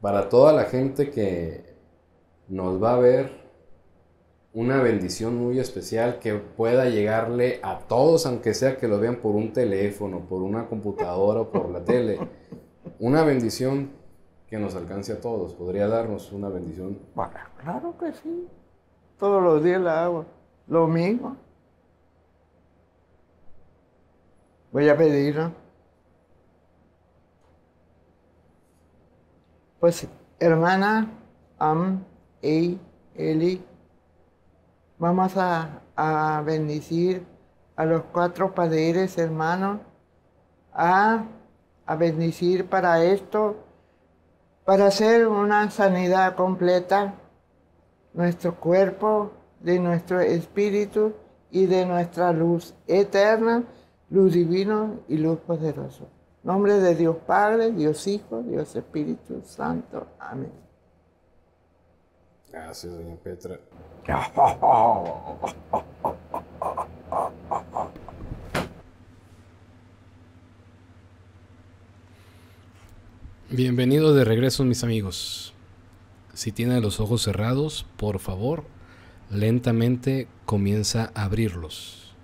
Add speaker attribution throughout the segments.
Speaker 1: para toda la gente que nos va a ver, una bendición muy especial que pueda llegarle a todos, aunque sea que lo vean por un teléfono, por una computadora o por la tele. Una bendición que nos alcance a todos. ¿Podría darnos una bendición?
Speaker 2: claro que sí.
Speaker 1: Todos los días
Speaker 2: la hago. Domingo. Voy a pedir, Pues hermana, am, ei, eli. Vamos a, bendecir a los cuatro padres hermanos, a, a bendecir para esto, para hacer una sanidad completa, nuestro cuerpo, de nuestro espíritu y de nuestra luz eterna, luz divina y luz poderosa. Nombre de Dios Padre, Dios Hijo, Dios Espíritu Santo.
Speaker 1: Amén. Gracias, doña Petra. Bienvenidos de regreso, mis amigos. Si tienen los ojos cerrados, por favor, lentamente comienza a abrirlos.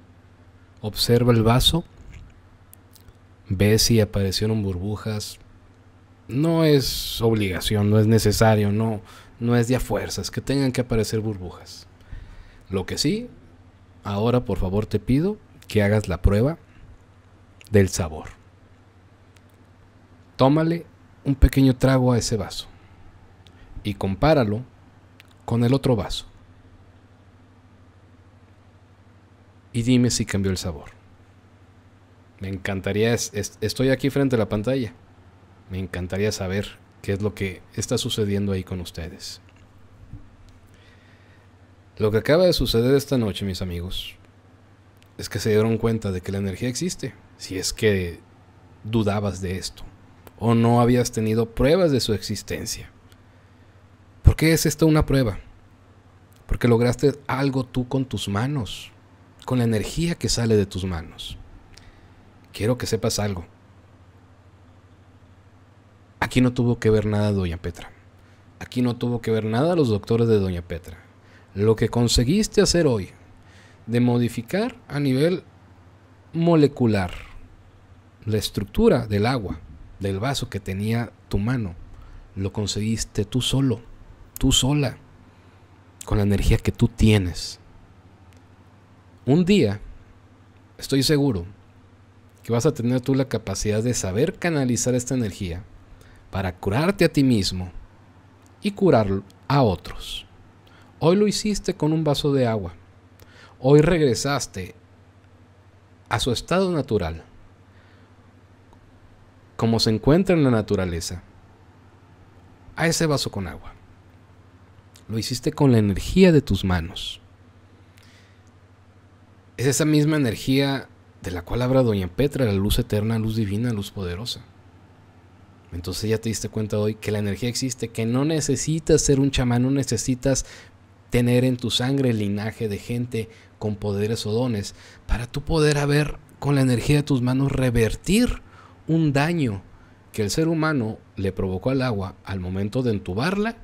Speaker 1: Observa el vaso Ve si aparecieron burbujas. No es obligación, no es necesario, no, no es de a fuerzas que tengan que aparecer burbujas. Lo que sí, ahora por favor te pido que hagas la prueba del sabor. Tómale un pequeño trago a ese vaso y compáralo con el otro vaso. Y dime si cambió el sabor. Me encantaría, estoy aquí frente a la pantalla, me encantaría saber qué es lo que está sucediendo ahí con ustedes. Lo que acaba de suceder esta noche, mis amigos, es que se dieron cuenta de que la energía existe, si es que dudabas de esto, o no habías tenido pruebas de su existencia. ¿Por qué es esto una prueba? Porque lograste algo tú con tus manos, con la energía que sale de tus manos quiero que sepas algo. Aquí no tuvo que ver nada Doña Petra. Aquí no tuvo que ver nada los doctores de Doña Petra. Lo que conseguiste hacer hoy, de modificar a nivel molecular la estructura del agua, del vaso que tenía tu mano, lo conseguiste tú solo, tú sola, con la energía que tú tienes. Un día, estoy seguro, que vas a tener tú la capacidad de saber canalizar esta energía para curarte a ti mismo y curar a otros. Hoy lo hiciste con un vaso de agua. Hoy regresaste a su estado natural, como se encuentra en la naturaleza, a ese vaso con agua. Lo hiciste con la energía de tus manos. Es esa misma energía de la cual habla Doña Petra, la luz eterna, luz divina, luz poderosa. Entonces ya te diste cuenta hoy que la energía existe, que no necesitas ser un chamán, no necesitas tener en tu sangre el linaje de gente con poderes o dones para tú poder haber con la energía de tus manos revertir un daño que el ser humano le provocó al agua al momento de entubarla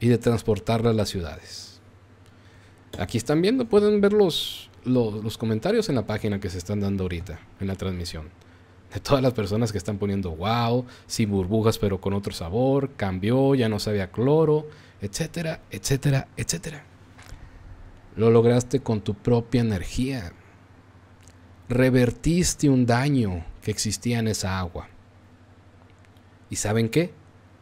Speaker 1: y de transportarla a las ciudades. Aquí están viendo, pueden ver los, los comentarios en la página que se están dando ahorita, en la transmisión. De todas las personas que están poniendo wow, sin burbujas pero con otro sabor, cambió, ya no sabía cloro, etcétera, etcétera, etcétera. Lo lograste con tu propia energía. Revertiste un daño que existía en esa agua. ¿Y saben qué?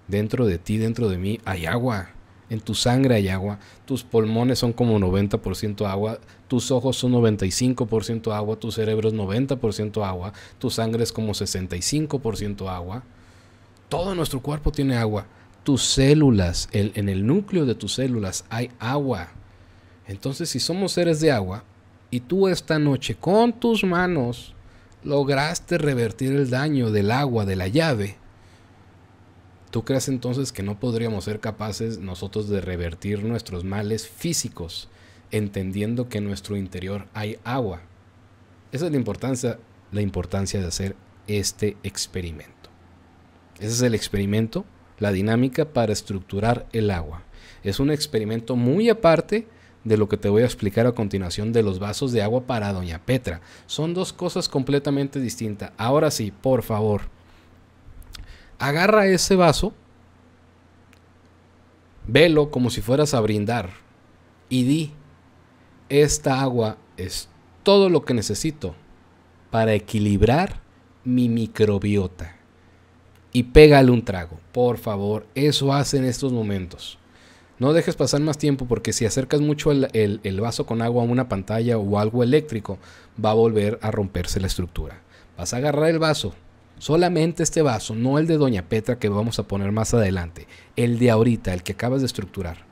Speaker 1: Dentro de ti, dentro de mí, hay agua en tu sangre hay agua, tus pulmones son como 90% agua, tus ojos son 95% agua, tu cerebro es 90% agua, tu sangre es como 65% agua. Todo nuestro cuerpo tiene agua. Tus células, en el núcleo de tus células hay agua. Entonces, si somos seres de agua y tú esta noche con tus manos lograste revertir el daño del agua de la llave, ¿Tú crees entonces que no podríamos ser capaces nosotros de revertir nuestros males físicos, entendiendo que en nuestro interior hay agua? Esa es la importancia, la importancia de hacer este experimento. Ese es el experimento, la dinámica para estructurar el agua. Es un experimento muy aparte de lo que te voy a explicar a continuación de los vasos de agua para Doña Petra. Son dos cosas completamente distintas. Ahora sí, por favor, agarra ese vaso, velo como si fueras a brindar y di, esta agua es todo lo que necesito para equilibrar mi microbiota. Y pégale un trago, por favor, eso hace en estos momentos. No dejes pasar más tiempo porque si acercas mucho el, el, vaso con agua a una pantalla o algo eléctrico, va a volver a romperse la estructura. Vas a agarrar el vaso, Solamente este vaso, no el de Doña Petra que vamos a poner más adelante, el de ahorita, el que acabas de estructurar.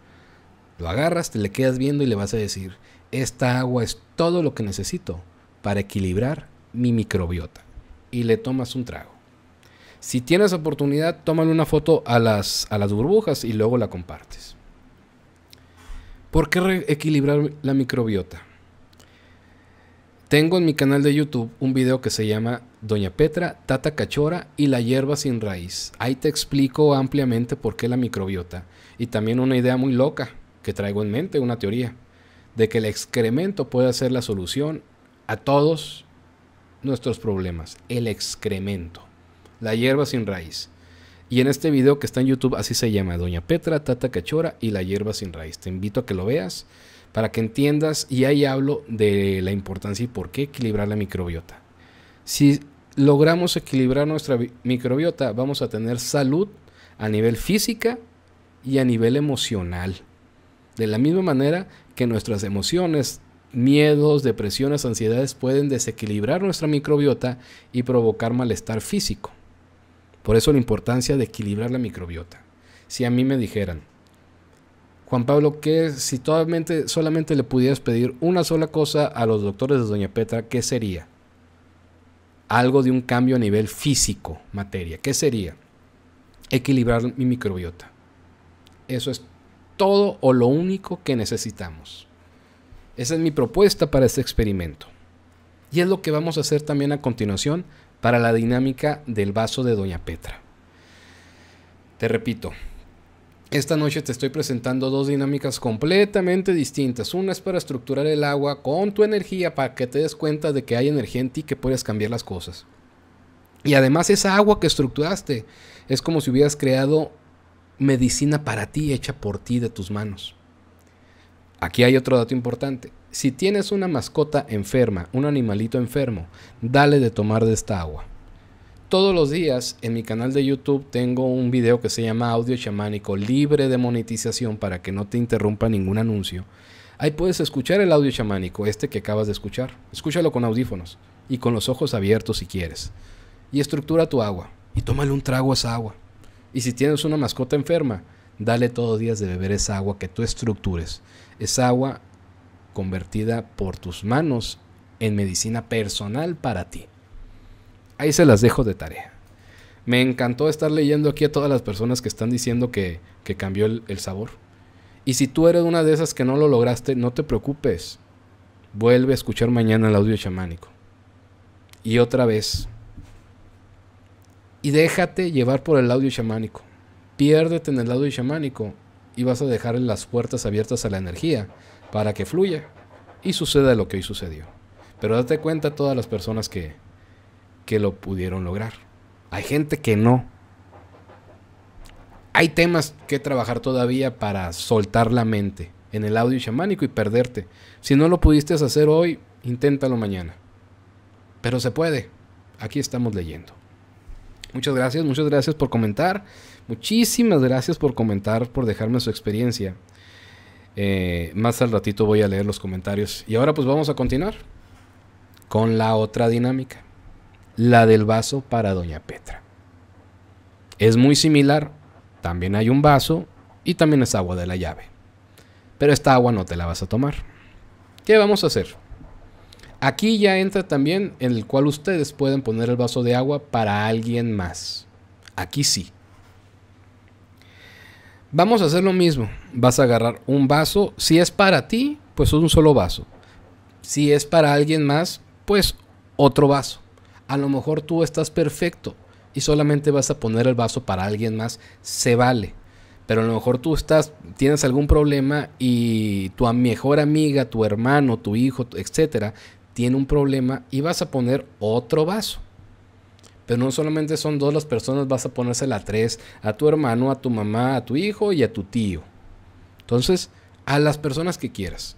Speaker 1: Lo agarras, te le quedas viendo y le vas a decir, esta agua es todo lo que necesito para equilibrar mi microbiota. Y le tomas un trago. Si tienes oportunidad, tómale una foto a las, a las burbujas y luego la compartes. ¿Por qué reequilibrar la microbiota? Tengo en mi canal de YouTube un video que se llama Doña Petra, Tata Cachora y la hierba sin raíz. Ahí te explico ampliamente por qué la microbiota. Y también una idea muy loca que traigo en mente, una teoría, de que el excremento puede ser la solución a todos nuestros problemas. El excremento. La hierba sin raíz. Y en este video que está en YouTube así se llama Doña Petra, Tata Cachora y la hierba sin raíz. Te invito a que lo veas para que entiendas, y ahí hablo de la importancia y por qué equilibrar la microbiota. Si logramos equilibrar nuestra microbiota, vamos a tener salud a nivel física y a nivel emocional. De la misma manera que nuestras emociones, miedos, depresiones, ansiedades pueden desequilibrar nuestra microbiota y provocar malestar físico. Por eso la importancia de equilibrar la microbiota. Si a mí me dijeran, Juan Pablo, que si totalmente solamente le pudieras pedir una sola cosa a los doctores de Doña Petra, ¿qué sería? Algo de un cambio a nivel físico, materia. ¿Qué sería? Equilibrar mi microbiota. Eso es todo o lo único que necesitamos. Esa es mi propuesta para este experimento. Y es lo que vamos a hacer también a continuación para la dinámica del vaso de Doña Petra. Te repito, esta noche te estoy presentando dos dinámicas completamente distintas. Una es para estructurar el agua con tu energía para que te des cuenta de que hay energía en ti que puedes cambiar las cosas. Y además esa agua que estructuraste es como si hubieras creado medicina para ti, hecha por ti de tus manos. Aquí hay otro dato importante. Si tienes una mascota enferma, un animalito enfermo, dale de tomar de esta agua. Todos los días en mi canal de YouTube tengo un video que se llama Audio Chamánico libre de monetización para que no te interrumpa ningún anuncio. Ahí puedes escuchar el audio chamánico, este que acabas de escuchar. Escúchalo con audífonos y con los ojos abiertos si quieres. Y estructura tu agua y tómale un trago a esa agua. Y si tienes una mascota enferma, dale todos los días de beber esa agua que tú estructures. Esa agua convertida por tus manos en medicina personal para ti. Ahí se las dejo de tarea. Me encantó estar leyendo aquí a todas las personas que están diciendo que, cambió el, sabor. Y si tú eres una de esas que no lo lograste, no te preocupes. Vuelve a escuchar mañana el audio chamánico. Y otra vez. Y déjate llevar por el audio chamánico. Piérdete en el audio chamánico y vas a dejar las puertas abiertas a la energía para que fluya y suceda lo que hoy sucedió. Pero date cuenta a todas las personas que, que lo pudieron lograr. Hay gente que no. Hay temas que trabajar todavía para soltar la mente en el audio chamánico y perderte. Si no lo pudiste hacer hoy, inténtalo mañana. Pero se puede. Aquí estamos leyendo. Muchas gracias, muchas gracias por comentar. Muchísimas gracias por comentar, por dejarme su experiencia. Eh, más al ratito voy a leer los comentarios. Y ahora pues vamos a continuar con la otra dinámica la del vaso para Doña Petra. Es muy similar, también hay un vaso y también es agua de la llave. Pero esta agua no te la vas a tomar. ¿Qué vamos a hacer? Aquí ya entra también en el cual ustedes pueden poner el vaso de agua para alguien más. Aquí sí. Vamos a hacer lo mismo. Vas a agarrar un vaso. Si es para ti, pues un solo vaso. Si es para alguien más, pues otro vaso. A lo mejor tú estás perfecto y solamente vas a poner el vaso para alguien más, se vale. Pero a lo mejor tú estás, tienes algún problema y tu mejor amiga, tu hermano, tu hijo, etcétera, tiene un problema y vas a poner otro vaso. Pero no solamente son dos las personas, vas a ponerse la tres, a tu hermano, a tu mamá, a tu hijo y a tu tío. Entonces, a las personas que quieras,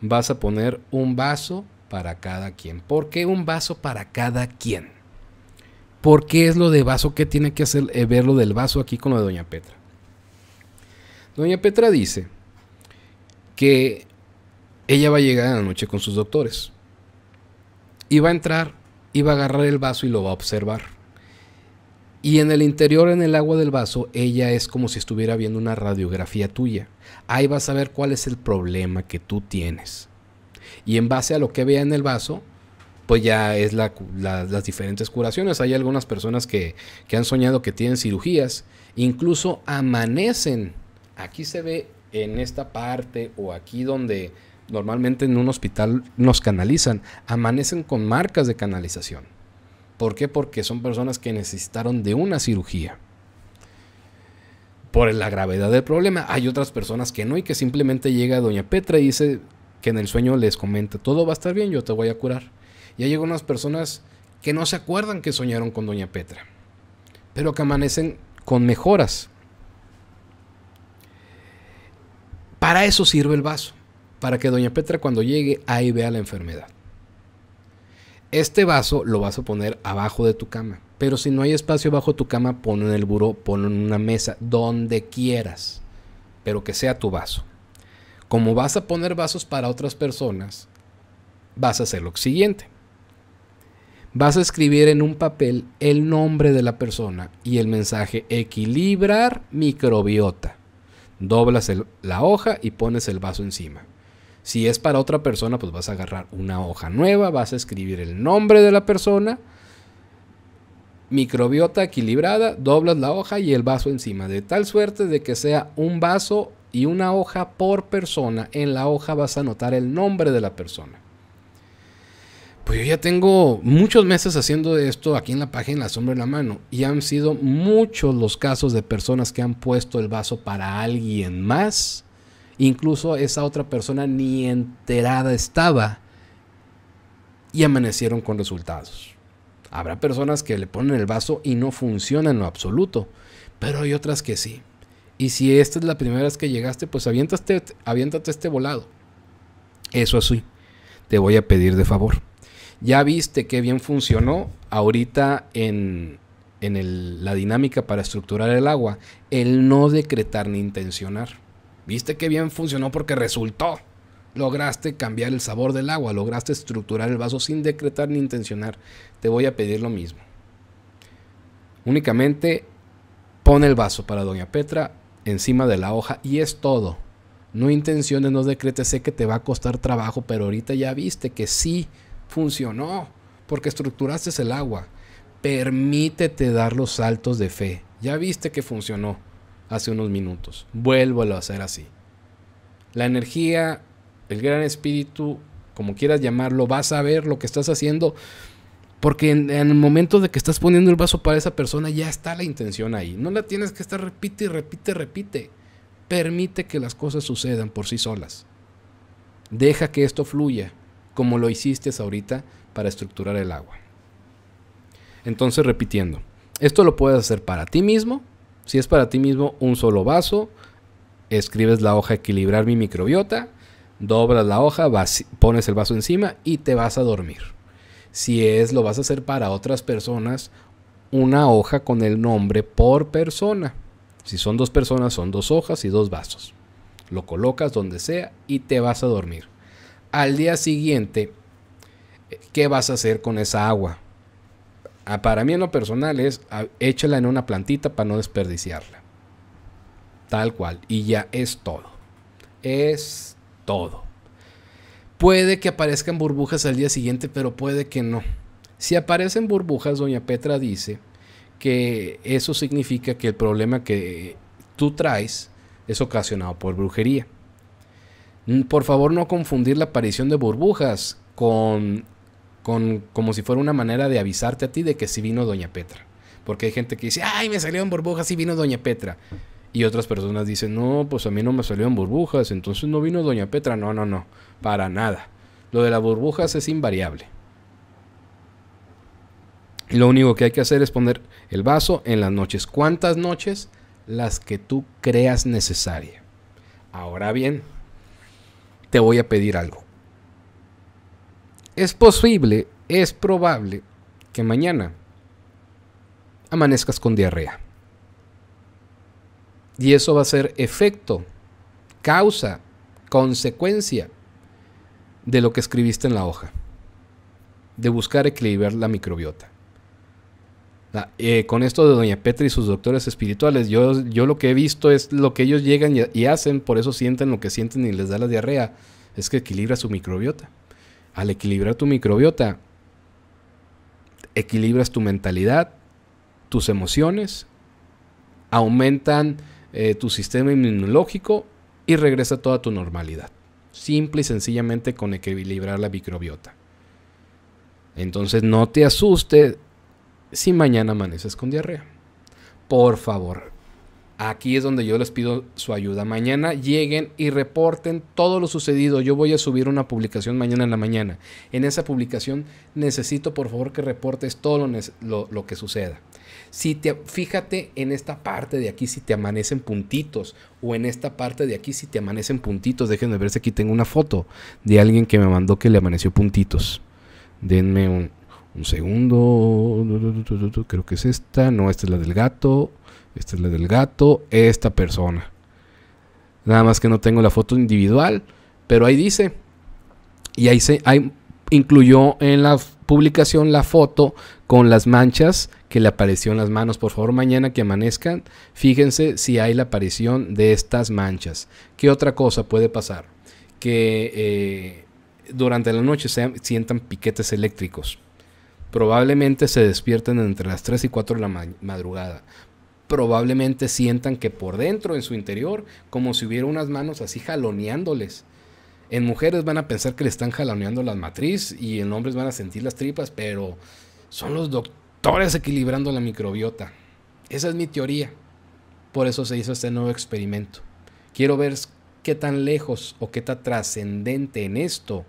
Speaker 1: vas a poner un vaso para cada quien. ¿Por qué un vaso para cada quien? ¿Por qué es lo de vaso? que tiene que hacer eh, ver lo del vaso aquí con lo de Doña Petra? Doña Petra dice que ella va a llegar en la noche con sus doctores. Y va a entrar, y va a agarrar el vaso y lo va a observar. Y en el interior, en el agua del vaso, ella es como si estuviera viendo una radiografía tuya. Ahí va a saber cuál es el problema que tú tienes. Y en base a lo que vea en el vaso, pues ya es las diferentes curaciones. Hay algunas personas que, que, han soñado que tienen cirugías, incluso amanecen. Aquí se ve en esta parte o aquí donde normalmente en un hospital nos canalizan, amanecen con marcas de canalización. ¿Por qué? Porque son personas que necesitaron de una cirugía. Por la gravedad del problema. Hay otras personas que no y que simplemente llega Doña Petra y dice, que en el sueño les comenta, todo va a estar bien, yo te voy a curar. Ya llegan unas personas que no se acuerdan que soñaron con Doña Petra, pero que amanecen con mejoras. Para eso sirve el vaso, para que Doña Petra cuando llegue ahí vea la enfermedad. Este vaso lo vas a poner abajo de tu cama, pero si no hay espacio bajo tu cama, ponlo en el buró, ponlo en una mesa, donde quieras, pero que sea tu vaso como vas a poner vasos para otras personas, vas a hacer lo siguiente. Vas a escribir en un papel el nombre de la persona y el mensaje equilibrar microbiota. Doblas la hoja y pones el vaso encima. Si es para otra persona, pues vas a agarrar una hoja nueva, vas a escribir el nombre de la persona, microbiota equilibrada, doblas la hoja y el vaso encima, de tal suerte de que sea un vaso y una hoja por persona. En la hoja vas a anotar el nombre de la persona. Pues yo ya tengo muchos meses haciendo esto aquí en la página La Sombra en la Mano y han sido muchos los casos de personas que han puesto el vaso para alguien más. Incluso esa otra persona ni enterada estaba y amanecieron con resultados. Habrá personas que le ponen el vaso y no funciona en lo absoluto, pero hay otras que sí. Y si esta es la primera vez que llegaste, pues aviéntate, este volado. Eso así, te voy a pedir de favor. Ya viste qué bien funcionó ahorita en, en la dinámica para estructurar el agua, el no decretar ni intencionar. Viste qué bien funcionó porque resultó. Lograste cambiar el sabor del agua, lograste estructurar el vaso sin decretar ni intencionar. Te voy a pedir lo mismo. Únicamente pon el vaso para Doña Petra encima de la hoja y es todo. No intenciones, no decretes, sé que te va a costar trabajo, pero ahorita ya viste que sí funcionó, porque estructuraste el agua. Permítete dar los saltos de fe. Ya viste que funcionó hace unos minutos. Vuélvelo a hacer así. La energía, el gran espíritu, como quieras llamarlo, vas a ver lo que estás haciendo porque en, el momento de que estás poniendo el vaso para esa persona, ya está la intención ahí. No la tienes que estar repite y repite, repite. Permite que las cosas sucedan por sí solas. Deja que esto fluya, como lo hiciste ahorita para estructurar el agua. Entonces, repitiendo, esto lo puedes hacer para ti mismo. Si es para ti mismo, un solo vaso. Escribes la hoja Equilibrar mi microbiota. Doblas la hoja, pones el vaso encima y te vas a dormir. Si es, lo vas a hacer para otras personas, una hoja con el nombre por persona. Si son dos personas, son dos hojas y dos vasos. Lo colocas donde sea y te vas a dormir. Al día siguiente, ¿qué vas a hacer con esa agua? Ah, para mí en lo personal es ah, échala en una plantita para no desperdiciarla. Tal cual. Y ya es todo. Es todo. Puede que aparezcan burbujas al día siguiente, pero puede que no. Si aparecen burbujas, doña Petra dice que eso significa que el problema que tú traes es ocasionado por brujería. Por favor, no confundir la aparición de burbujas con, con como si fuera una manera de avisarte a ti de que sí vino doña Petra. Porque hay gente que dice, ay, me salieron burbujas y vino doña Petra. Y otras personas dicen, no, pues a mí no me salieron burbujas, entonces no vino Doña Petra. No, no, no, para nada. Lo de las burbujas es invariable. Lo único que hay que hacer es poner el vaso en las noches. ¿Cuántas noches? Las que tú creas necesaria. Ahora bien, te voy a pedir algo. Es posible, es probable que mañana amanezcas con diarrea. Y eso va a ser efecto, causa, consecuencia de lo que escribiste en la hoja, de buscar equilibrar la microbiota. Ah, eh, con esto de Doña Petra y sus doctores espirituales, yo, yo lo que he visto es lo que ellos llegan y, hacen, por eso sienten lo que sienten y les da la diarrea, es que equilibra su microbiota. Al equilibrar tu microbiota, equilibras tu mentalidad, tus emociones, aumentan eh, tu sistema inmunológico y regresa a toda tu normalidad. Simple y sencillamente con equilibrar la microbiota. Entonces no te asustes si mañana amaneces con diarrea. Por favor, Aquí es donde yo les pido su ayuda. Mañana lleguen y reporten todo lo sucedido. Yo voy a subir una publicación mañana en la mañana. En esa publicación necesito por favor que reportes todo lo, lo, que suceda. Si te fíjate en esta parte de aquí si te amanecen puntitos o en esta parte de aquí si te amanecen puntitos. Déjenme ver si aquí tengo una foto de alguien que me mandó que le amaneció puntitos. Denme un, un segundo. Creo que es esta. No, esta es la del gato esta es la del gato, esta persona. Nada más que no tengo la foto individual, pero ahí dice. Y ahí, se, incluyó en la publicación la foto con las manchas que le apareció en las manos. Por favor, mañana que amanezcan, fíjense si hay la aparición de estas manchas. ¿Qué otra cosa puede pasar? Que eh, durante la noche se sientan piquetes eléctricos. Probablemente se despierten entre las 3 y 4 de la madrugada probablemente sientan que por dentro, en su interior, como si hubiera unas manos así jaloneándoles. En mujeres van a pensar que le están jaloneando la matriz y en hombres van a sentir las tripas, pero son los doctores equilibrando la microbiota. Esa es mi teoría. Por eso se hizo este nuevo experimento. Quiero ver qué tan lejos o qué tan trascendente en esto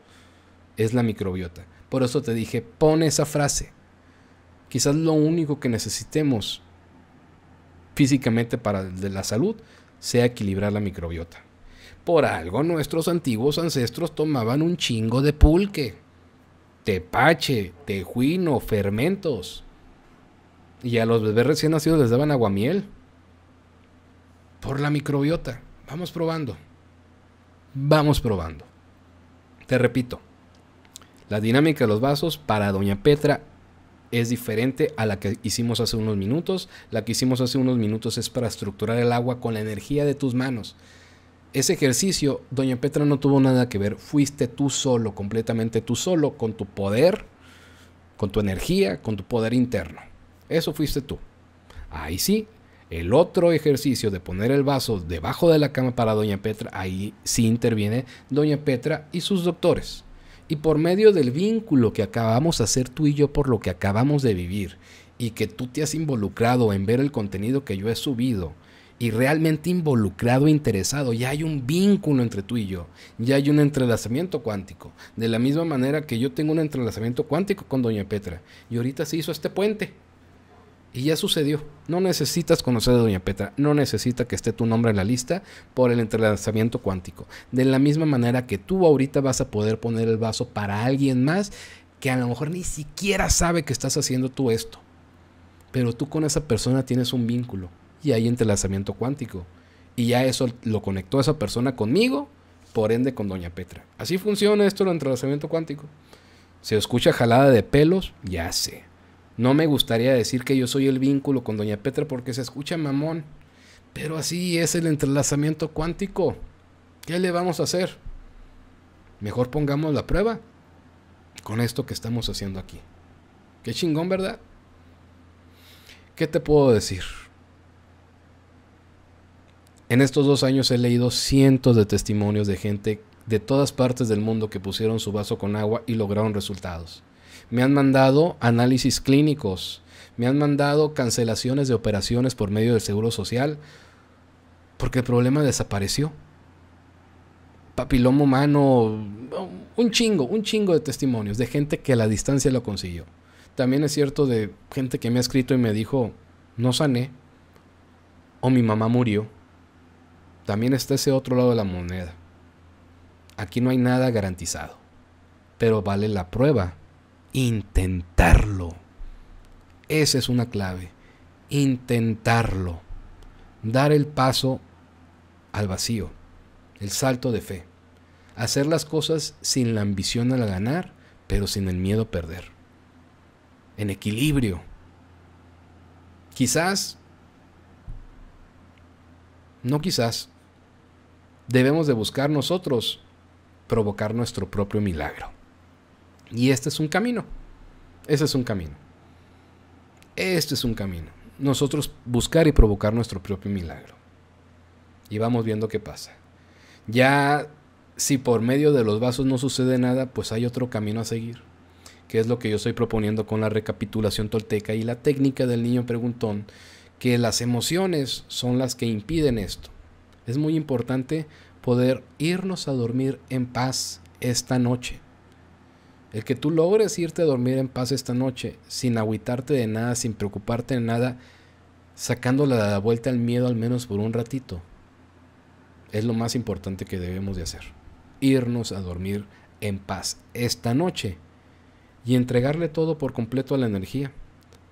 Speaker 1: es la microbiota. Por eso te dije, pon esa frase. Quizás lo único que necesitemos físicamente para de la salud sea equilibrar la microbiota. Por algo nuestros antiguos ancestros tomaban un chingo de pulque, tepache, tejuino, fermentos. Y a los bebés recién nacidos les daban aguamiel. Por la microbiota. Vamos probando. Vamos probando. Te repito, la dinámica de los vasos para Doña Petra es diferente a la que hicimos hace unos minutos. La que hicimos hace unos minutos es para estructurar el agua con la energía de tus manos. Ese ejercicio, doña Petra no tuvo nada que ver. Fuiste tú solo, completamente tú solo, con tu poder, con tu energía, con tu poder interno. Eso fuiste tú. Ahí sí, el otro ejercicio de poner el vaso debajo de la cama para doña Petra, ahí sí interviene doña Petra y sus doctores. Y por medio del vínculo que acabamos de hacer tú y yo por lo que acabamos de vivir y que tú te has involucrado en ver el contenido que yo he subido y realmente involucrado e interesado, ya hay un vínculo entre tú y yo, ya hay un entrelazamiento cuántico. De la misma manera que yo tengo un entrelazamiento cuántico con Doña Petra y ahorita se hizo este puente. Y ya sucedió. No necesitas conocer a Doña Petra, no necesita que esté tu nombre en la lista por el entrelazamiento cuántico. De la misma manera que tú ahorita vas a poder poner el vaso para alguien más que a lo mejor ni siquiera sabe que estás haciendo tú esto. Pero tú con esa persona tienes un vínculo y hay entrelazamiento cuántico. Y ya eso lo conectó esa persona conmigo, por ende con Doña Petra. Así funciona esto el entrelazamiento cuántico. Se escucha jalada de pelos, ya sé. No me gustaría decir que yo soy el vínculo con Doña Petra porque se escucha mamón. Pero así es el entrelazamiento cuántico. ¿Qué le vamos a hacer? Mejor pongamos la prueba con esto que estamos haciendo aquí. Qué chingón, ¿verdad? ¿Qué te puedo decir? En estos dos años he leído cientos de testimonios de gente de todas partes del mundo que pusieron su vaso con agua y lograron resultados. Me han mandado análisis clínicos. Me han mandado cancelaciones de operaciones por medio del Seguro Social. Porque el problema desapareció. Papiloma humano. Un chingo, un chingo de testimonios de gente que a la distancia lo consiguió. También es cierto de gente que me ha escrito y me dijo, no sané. O mi mamá murió. También está ese otro lado de la moneda. Aquí no hay nada garantizado. Pero vale la prueba intentarlo. Esa es una clave. Intentarlo. Dar el paso al vacío. El salto de fe. Hacer las cosas sin la ambición al ganar, pero sin el miedo a perder. En equilibrio. Quizás, no quizás, debemos de buscar nosotros provocar nuestro propio milagro. Y este es un camino. Ese es un camino. Este es un camino. Nosotros buscar y provocar nuestro propio milagro. Y vamos viendo qué pasa. Ya si por medio de los vasos no sucede nada, pues hay otro camino a seguir. Que es lo que yo estoy proponiendo con la recapitulación tolteca y la técnica del niño preguntón. Que las emociones son las que impiden esto. Es muy importante poder irnos a dormir en paz esta noche. El que tú logres irte a dormir en paz esta noche, sin agüitarte de nada, sin preocuparte de nada, sacándole la vuelta al miedo al menos por un ratito, es lo más importante que debemos de hacer. Irnos a dormir en paz esta noche y entregarle todo por completo a la energía,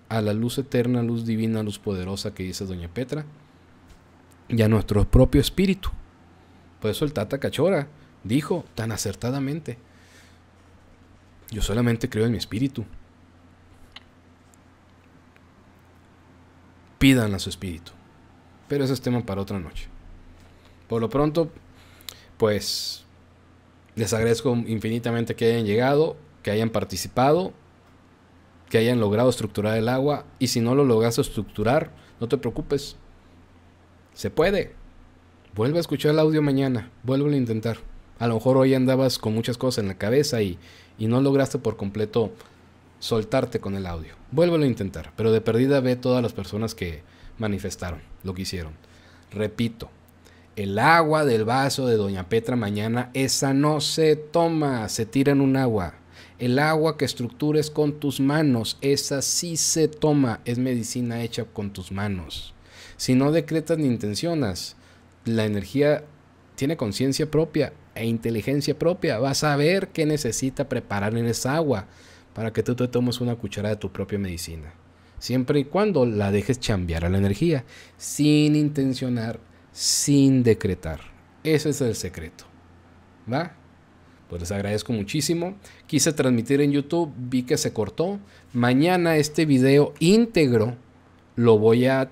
Speaker 1: a la luz eterna, luz divina, luz poderosa que dice Doña Petra y a nuestro propio espíritu. Por eso el Tata Cachora dijo tan acertadamente, yo solamente creo en mi espíritu. Pidan a su espíritu. Pero ese es tema para otra noche. Por lo pronto, pues les agradezco infinitamente que hayan llegado, que hayan participado, que hayan logrado estructurar el agua. Y si no lo logras estructurar, no te preocupes. Se puede. Vuelve a escuchar el audio mañana. Vuelvo a intentar a lo mejor hoy andabas con muchas cosas en la cabeza y, no lograste por completo soltarte con el audio. Vuélvelo a intentar, pero de perdida ve todas las personas que manifestaron lo que hicieron. Repito, el agua del vaso de Doña Petra mañana, esa no se toma, se tira en un agua. El agua que estructures con tus manos, esa sí se toma, es medicina hecha con tus manos. Si no decretas ni intencionas, la energía tiene conciencia propia e inteligencia propia va a saber qué necesita preparar en esa agua para que tú te tomes una cucharada de tu propia medicina. Siempre y cuando la dejes chambear a la energía, sin intencionar, sin decretar. Ese es el secreto. ¿Va? Pues les agradezco muchísimo. Quise transmitir en YouTube, vi que se cortó. Mañana este video íntegro lo voy a,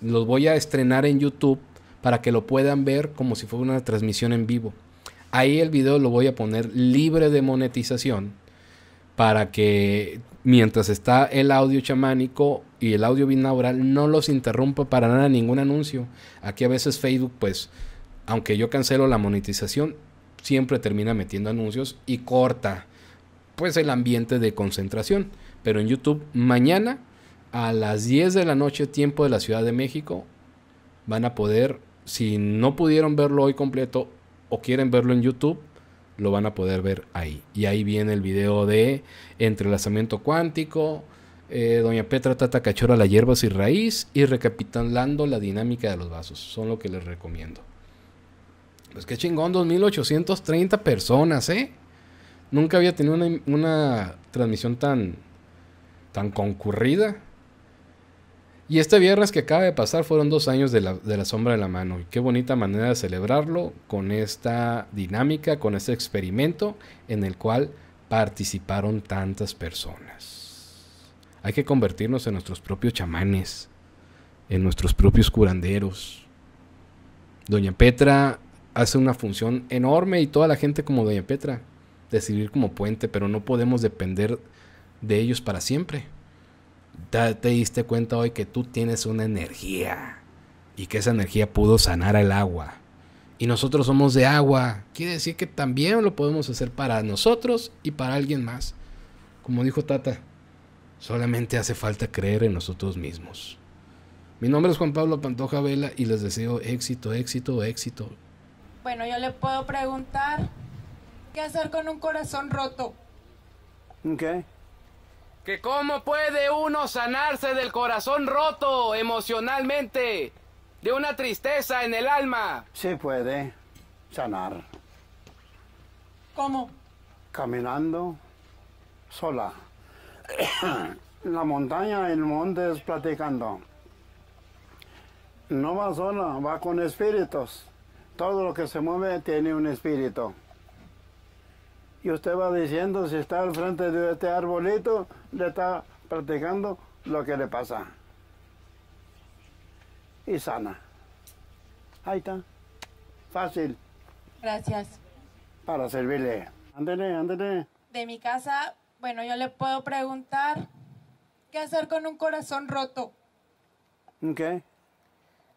Speaker 1: los voy a estrenar en YouTube para que lo puedan ver como si fuera una transmisión en vivo. Ahí el video lo voy a poner libre de monetización para que mientras está el audio chamánico y el audio binaural no los interrumpa para nada ningún anuncio. Aquí a veces Facebook pues aunque yo cancelo la monetización siempre termina metiendo anuncios y corta pues el ambiente de concentración. Pero en YouTube mañana a las 10 de la noche tiempo de la Ciudad de México van a poder si no pudieron verlo hoy completo o quieren verlo en YouTube, lo van a poder ver ahí. Y ahí viene el video de entrelazamiento cuántico, eh, Doña Petra Tata cachora la hierba sin raíz y recapitulando la dinámica de los vasos. Son lo que les recomiendo. Pues qué chingón, 2830 personas, ¿eh? Nunca había tenido una, transmisión tan, tan concurrida. Y este viernes que acaba de pasar fueron dos años de la, sombra de la mano. Y qué bonita manera de celebrarlo con esta dinámica, con este experimento en el cual participaron tantas personas. Hay que convertirnos en nuestros propios chamanes, en nuestros propios curanderos. Doña Petra hace una función enorme y toda la gente como Doña Petra, de servir como puente, pero no podemos depender de ellos para siempre te, diste cuenta hoy que tú tienes una energía y que esa energía pudo sanar el agua. Y nosotros somos de agua. Quiere decir que también lo podemos hacer para nosotros y para alguien más. Como dijo Tata, solamente hace falta creer en nosotros mismos. Mi nombre es Juan Pablo Pantoja Vela y les deseo éxito, éxito, éxito.
Speaker 2: Bueno, yo le puedo preguntar, ¿qué hacer con un corazón
Speaker 1: roto? ¿Qué? que cómo puede uno sanarse del corazón roto emocionalmente, de una tristeza en el alma. Sí puede sanar. ¿Cómo?
Speaker 2: Caminando sola. en la montaña, en es platicando. No va sola, va con espíritus. Todo lo que se mueve tiene un espíritu. Y usted va diciendo, si está al frente de este arbolito, le está practicando lo que le pasa. Y sana. Ahí está. Fácil. Gracias. Para servirle. Ándele, ándele. De mi casa, bueno, yo le puedo preguntar, ¿qué hacer con un corazón
Speaker 1: roto? ¿Qué?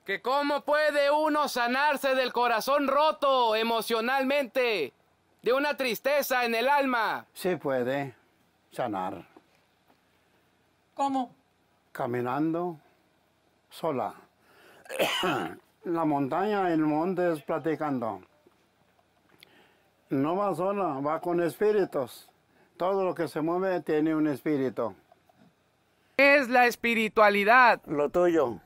Speaker 1: Que cómo puede uno sanarse del corazón roto emocionalmente, de una tristeza en el alma. Se puede sanar. ¿Cómo?
Speaker 2: Caminando sola. la montaña, el monte es platicando. No va sola, va con espíritus. Todo lo que se mueve tiene un espíritu.
Speaker 1: ¿Qué es la espiritualidad? Lo tuyo.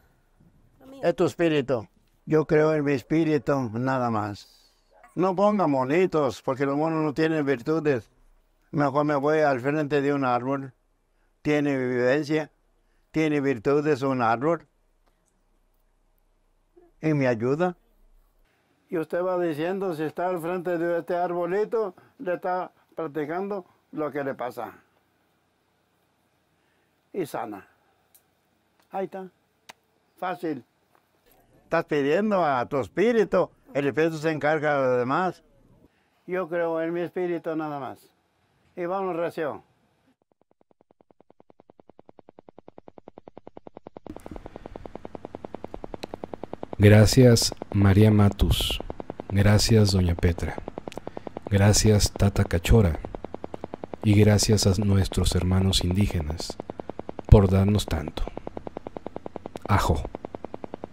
Speaker 2: es tu espíritu. Yo creo en mi espíritu, nada más. No ponga monitos, porque los monos no tienen virtudes. Mejor me voy al frente de un árbol tiene vivencia, tiene virtudes un árbol y me ayuda. Y usted va diciendo, si está al frente de este arbolito, le está practicando lo que le pasa. Y sana. Ahí está. Fácil. Estás pidiendo a tu espíritu. El espíritu se encarga de lo demás. Yo creo en mi espíritu nada más. Y vamos, recio.
Speaker 1: Gracias María Matus. Gracias Doña Petra. Gracias Tata Cachora. Y gracias a nuestros hermanos indígenas por darnos tanto. Ajo.